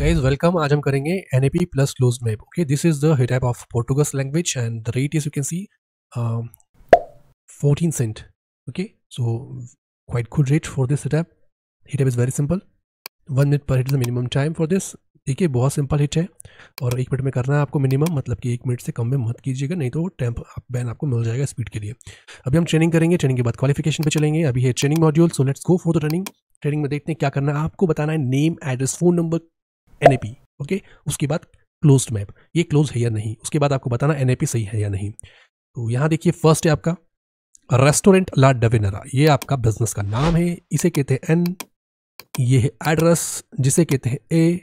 guys welcome आज हम करेंगे N A P plus close map okay this is the type of Portuguese language and the rate is you can see fourteen cent okay so quite good rate for this hit HitApp is very simple one minute पर hit is the minimum time for this ठीक है बहुत simple hit है और एक minute में करना है आपको मिनिमम मतलब कि एक मिनट से कम में मत कीजिएगा नहीं तो टैंप बैन आपको मिल जाएगा स्पीड के लिए अभी हम ट्रेनिंग करेंगे ट्रेनिंग के बाद क्वालिफिकेशन पे चलेंगे अभी है training module so let's go for the training training में देखते हैं क्या करना है आपको बताना है name address phone number and okay उसके बाद क्लोज मैप ये क्लोज है या नहीं उसके बाद आपको बताना एन सही है या नहीं तो यहाँ देखिए फर्स्ट है आपका रेस्टोरेंट ला डवेनरा ये आपका बिजनेस का नाम है इसे कहते हैं एन ये है एड्रेस जिसे कहते हैं ए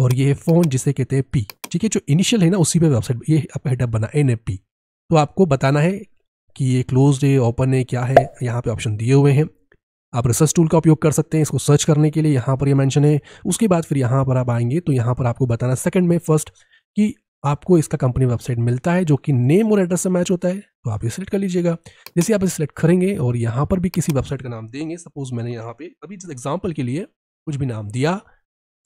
और ये है फोन जिसे कहते हैं पी ठीक है जो इनिशियल है ना उसी पे वेबसाइट ये आपका हेडअप बना एन ए पी तो आपको बताना है कि ये क्लोज है ओपन है क्या है यहाँ पे ऑप्शन दिए हुए हैं आप रिसर्च टूल का उपयोग कर सकते हैं इसको सर्च करने के लिए यहाँ पर ये यह मेंशन है उसके बाद फिर यहाँ पर आप आएंगे तो यहाँ पर आपको बताना सेकंड में फर्स्ट कि आपको इसका कंपनी वेबसाइट मिलता है जो कि नेम और एड्रेस से मैच होता है तो आप ये सिलेक्ट कर लीजिएगा जैसे आप इसे सिलेक्ट करेंगे और यहाँ पर भी किसी वेबसाइट का नाम देंगे सपोज मैंने यहाँ पर अभी जिस एग्जाम्पल के लिए कुछ भी नाम दिया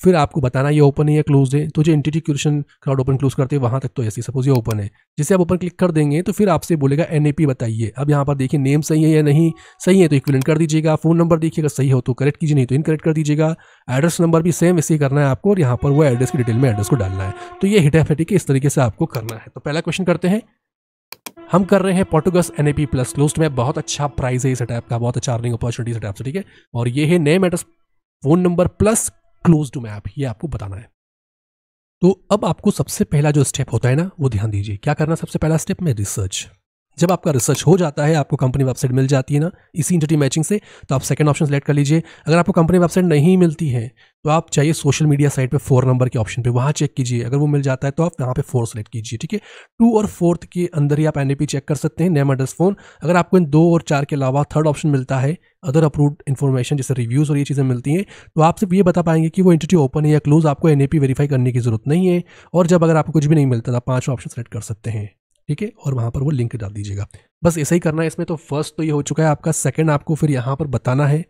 फिर आपको बताना ये ओपन है या क्लोज है तो जो entity curation crowd open close करते हैं वहाँ तक तो ऐसी सपोज ये ओपन है जैसे आप ओपन क्लिक कर देंगे तो फिर आपसे बोलेगा एन बताइए अब यहाँ पर देखिए नेम सही है या नहीं सही है तो इक्विलेंट कर दीजिएगा फ़ोन नंबर देखिए अगर सही हो तो करेक्ट कीजिए नहीं तो इनकरेक्ट कर दीजिएगा एड्रेस नंबर भी सेम ऐसे ही करना है आपको और यहाँ पर वो एड्रेस की डिटेल में एड्रेस को डालना है तो ये हिटाफेटिक इस तरीके से आपको करना है तो पहला क्वेश्चन करते हैं हम कर रहे हैं पोर्टुगस एन प्लस क्लोज में बहुत अच्छा प्राइस है इस अटैप का बहुत अच्छा अर्निंग अपॉर्चुनिटी इस अटैप से ठीक है और ये है name address phone number plus close to map ये आपको बताना है तो अब आपको सबसे पहला जो स्टेप होता है ना वो ध्यान दीजिए क्या करना सबसे पहला स्टेप में रिसर्च जब आपका रिसर्च हो जाता है आपको कंपनी वेबसाइट मिल जाती है ना इसी इंटरटी मैचिंग से तो आप सेकंड ऑप्शन सेलेक्ट कर लीजिए अगर आपको कंपनी वेबसाइट नहीं मिलती है तो आप चाहिए सोशल मीडिया साइट पे फोर नंबर के ऑप्शन पे वहाँ चेक कीजिए अगर वो मिल जाता है तो आप यहाँ पे फोर सेलेक्ट कीजिए ठीक है टू और फोर्थ के अंदर ही आप एन चेक कर सकते हैं नेम एड्रेस फोन अगर आपको इन दो और चार के अलावा थर्ड ऑप्शन मिलता है अदर अप्रूव्ड इन्फॉर्मेशन जैसे रिव्यूज़ और ये चीज़ें मिलती हैं तो आप सिर्फ ये बता पाएंगे कि वो इंटरटी ओपन है या क्लोज आपको एन वेरीफाई करने की जरूरत नहीं है और जब अगर आपको कुछ भी नहीं मिलता तो आप पाँच ऑप्शन सेलेक्ट कर सकते हैं ठीक है और वहाँ पर वो लिंक डाल दीजिएगा बस ऐसा ही करना है इसमें तो फर्स्ट तो ये हो चुका है आपका सेकेंड आपको फिर यहाँ पर बताना है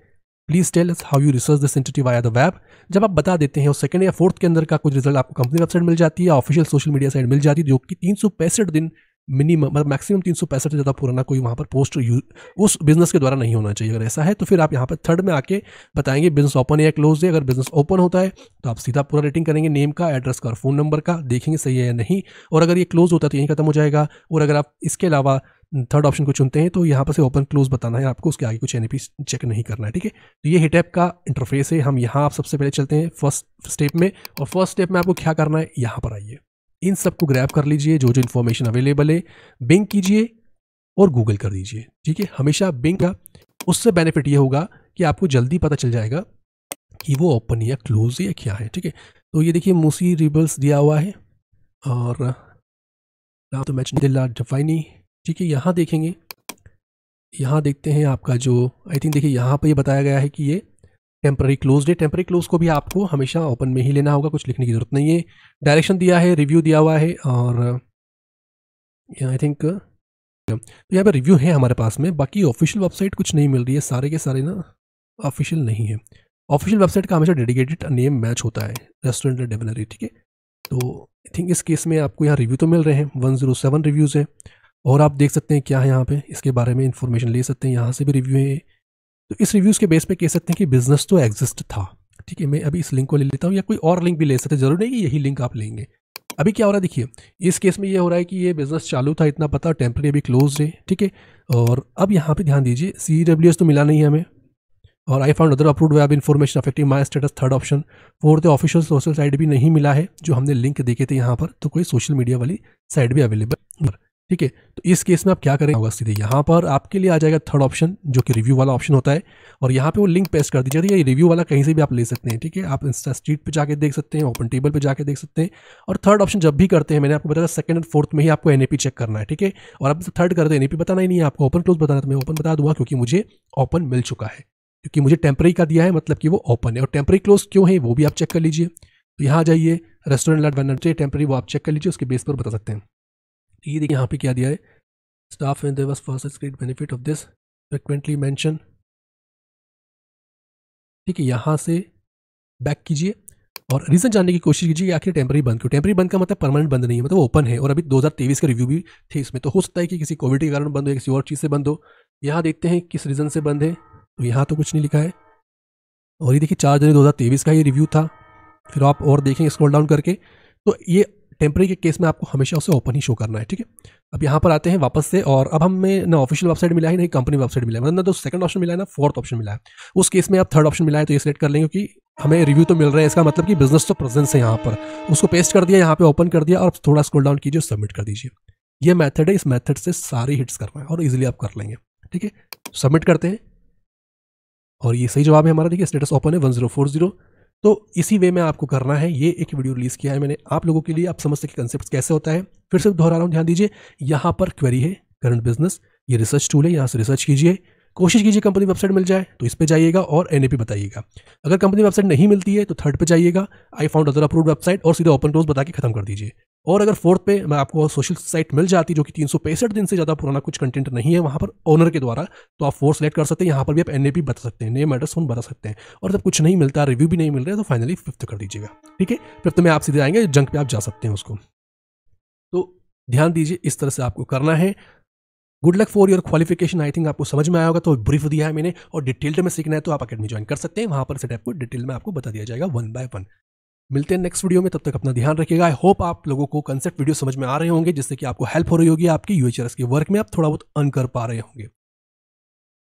please tell how you research this entity via the web जब आप बता देते हैं और सेकंड या फोर्थ के अंदर का कुछ रिजल्ट आपको कंपनी वेबसाइट मिल जाती है ऑफिशियल सोशल मीडिया साइट मिल जाती है जो कि तीन दिन मिनिमम मतलब मैक्सिमम तीन सौ पैंसठ से ज़्यादा पुराना कोई वहाँ पर पोस्ट उस बिजनेस के द्वारा नहीं होना चाहिए अगर ऐसा है तो फिर आप यहाँ पर थर्ड में आके बताएंगे बिजनेस ओपन या क्लोज है अगर बिजनेस ओपन होता है तो आप सीधा पूरा रेटिंग करेंगे नेम का एड्रेस का और फ़ोन नंबर का देखेंगे सही है या नहीं और अगर ये क्लोज होता है तो यहीं खत्म हो जाएगा और अगर आप इसके अलावा थर्ड ऑप्शन को चुनते हैं तो यहाँ पर से ओपन क्लोज बताना है आपको उसके आगे कुछ एन चेक नहीं करना है ठीक है तो ये हिटैप का इंटरफेस है हम यहाँ आप सबसे पहले चलते हैं फर्स्ट स्टेप में और फर्स्ट स्टेप में आपको क्या करना है यहाँ पर आइए इन सब को ग्रैप कर लीजिए जो जो इन्फॉर्मेशन अवेलेबल है बिंग कीजिए और गूगल कर दीजिए ठीक है हमेशा बिंग का उससे बेनिफिट ये होगा कि आपको जल्दी पता चल जाएगा कि वो ओपन या क्लोज या क्या है ठीक है तो ये देखिए मूसी रिबल्स दिया हुआ है और ना तो मैच दिल्ला जफाइनी ठीक है यहाँ देखेंगे यहाँ देखते हैं आपका जो आई थिंक देखिए यहाँ पर ये यह बताया गया है कि ये टेम्प्ररी क्लोज है टेम्प्ररी क्लोज को भी आपको हमेशा ओपन में ही लेना होगा कुछ लिखने की ज़रूरत नहीं है डायरेक्शन दिया है रिव्यू दिया हुआ है और आई थिंक तो यहाँ पर रिव्यू है हमारे पास में बाकी ऑफिशियल वेबसाइट कुछ नहीं मिल रही है सारे के सारे ना ऑफिशियल नहीं है ऑफिशियल वेबसाइट का हमेशा डेडिकेटेड नेम मैच होता है रेस्टोरेंट या डेवलरी ठीक है तो आई थिंक इस केस में आपको यहाँ रिव्यू तो मिल रहे हैं 107 रिव्यूज़ हैं और आप देख सकते हैं क्या है यहाँ पे इसके बारे में इन्फॉर्मेशन ले सकते हैं यहाँ से भी रिव्यू है तो इस रिव्यूज़ के बेस पे कह सकते हैं कि बिजनेस तो एग्जिस्ट था ठीक है मैं अभी इस लिंक को ले लेता हूँ या कोई और लिंक भी ले सकते हैं जरूर नहीं कि यही लिंक आप लेंगे अभी क्या हो रहा है देखिए इस केस में ये हो रहा है कि ये बिजनेस चालू था इतना पता टेम्प्रेरी अभी क्लोज है ठीक है और अब यहाँ पर ध्यान दीजिए सी डब्ल्यू एस तो मिला नहीं है हमें और I found other approve web information affecting my status third option fourth official social site भी नहीं मिला है जो हमने लिंक देखे थे यहाँ पर तो कोई सोशल मीडिया वाली साइट भी अवेलेबल ठीक है तो इस केस में आप क्या करें होगा सीधे यहाँ पर आपके लिए आ जाएगा थर्ड ऑप्शन जो कि रिव्यू वाला ऑप्शन होता है और यहाँ पे वो लिंक पेस्ट कर दीजिए ये रिव्यू वाला कहीं से भी आप ले सकते हैं ठीक है आप इंस्टा स्ट्रीट पर जाकर देख सकते हैं ओपन टेबल पर जाकर देख सकते हैं और थर्ड ऑप्शन जब भी करते हैं मैंने आपको बताया सेकंड एंड फोर्थ में ही आपको एन चेक करना है ठीक है और अब थर्ड करते हैं एन बताना ही नहीं है आपको ओपन क्लोज बताना तो मैं ओपन बता दूँगा क्योंकि मुझे ओपन मिल चुका है क्योंकि मुझे टेम्प्रेरी का दिया है मतलब कि वो ओपन है और टेम्प्रेरी क्लोज क्यों है वो भी आप चेक कर लीजिए तो यहाँ जाइए रेस्टोरेंट लाइट बैनर टेम्प्रेरी वो आप चेक कर लीजिए उसके बेस पर बता सकते हैं ये देखिए यहाँ पे क्या दिया है staff and devs first great benefit of this frequently mention ठीक है यहाँ से बैक कीजिए और रीज़न जानने की कोशिश कीजिए कि आखिर टेम्प्रेरी बंद क्यों टेम्प्रेरी बंद का मतलब परमानेंट बंद नहीं है मतलब वो ओपन है और अभी 2023 का रिव्यू भी थे इसमें तो हो सकता है कि किसी कोविड के कारण बंद हो किसी और चीज़ से बंद हो यहाँ देखते हैं किस रीज़न से बंद है तो यहाँ तो कुछ नहीं लिखा है और ये देखिए चार जनवरी दो का ये रिव्यू था फिर आप और देखें स्क्रोल डाउन करके तो ये टेम्प्रेरी के केस में आपको हमेशा उसे ओपन ही शो करना है ठीक है अब यहाँ पर आते हैं वापस से और अब हमें ना ऑफिशियल वेबसाइट मिला है ना कंपनी वेबसाइट मिला है मतलब ना तो सेकंड ऑप्शन मिला है ना फोर्थ ऑप्शन मिला है उस केस में आप थर्ड ऑप्शन मिला है तो ये सिलेक्ट कर लेंगे क्योंकि हमें रिव्यू तो मिल रहा है इसका मतलब कि बिजनेस तो प्रेजेंस है यहाँ पर उसको पेस्ट कर दिया यहाँ पर ओपन कर दिया और थोड़ा स्क्रॉल डाउन कीजिए सबमिट कर दीजिए यह मैथड है इस मैथड से सारे हिट्स करना है और ईजिली आप कर लेंगे ठीक है सबमिट करते हैं और ये सही जवाब है हमारा देखिए स्टेटस ओपन है वन जीरो फोर जीरो तो इसी वे में आपको करना है ये एक वीडियो रिलीज़ किया है मैंने आप लोगों के लिए आप समझ सके कंसेप्ट कैसे होता है फिर से दोहरा रहा हूँ ध्यान दीजिए यहाँ पर क्वेरी है करंट बिजनेस ये रिसर्च टूल है यहाँ से रिसर्च कीजिए कोशिश कीजिए कंपनी वेबसाइट मिल जाए तो इस पर जाइएगा और एन बताइएगा अगर कंपनी वेबसाइट नहीं मिलती है तो थर्ड पे जाइएगा I found other approve website और सीधे ओपन क्लोज बता के खत्म कर दीजिए और अगर फोर्थ पे मैं आपको सोशल साइट मिल जाती जो कि तीन दिन से ज़्यादा पुराना कुछ कंटेंट नहीं है वहाँ पर ओनर के द्वारा तो आप फोर्थ सेलेक्ट कर सकते हैं यहाँ पर भी आप एन ए बता सकते हैं नेम एड्रेस फोन बता सकते हैं और जब कुछ नहीं मिलता रिव्यू भी नहीं मिल रहा है तो फाइनली फिफ्थ कर दीजिएगा ठीक है फिफ्थ में आप सीधे आएंगे जंक पे आप जा सकते हैं उसको तो ध्यान दीजिए इस तरह से आपको करना है good luck for your qualification I think आपको समझ में आया होगा तो ब्रीफ दिया है मैंने और डिटेल्ड में सीखना है तो आप अकेडमी ज्वाइन कर सकते हैं वहाँ पर सेटअप को डिटेल में आपको बता दिया जाएगा वन बाय वन मिलते हैं नेक्स्ट वीडियो में तब तक अपना ध्यान रखिएगा आई होप आप लोगों को कंसेप्ट वीडियो समझ में आ रहे होंगे जिससे कि आपको हेल्प हो रही होगी आपकी यूएचआरएस के वर्क में आप थोड़ा बहुत अर्न कर पा रहे होंगे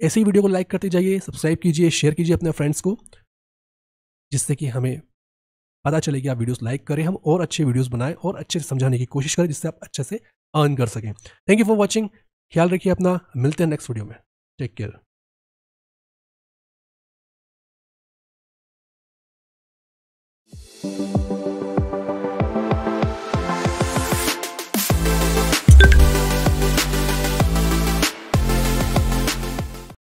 ऐसे ही वीडियो को लाइक करते जाइए सब्सक्राइब कीजिए शेयर कीजिए अपने फ्रेंड्स को जिससे कि हमें पता चले कि आप वीडियोज लाइक करें हम और अच्छे वीडियोज़ बनाएं और अच्छे से समझाने की कोशिश करें जिससे आप अच्छे से अर्न कर सकें थैंक यू फॉर वॉचिंग ख्याल रखिए अपना मिलते हैं नेक्स्ट वीडियो में टेक केयर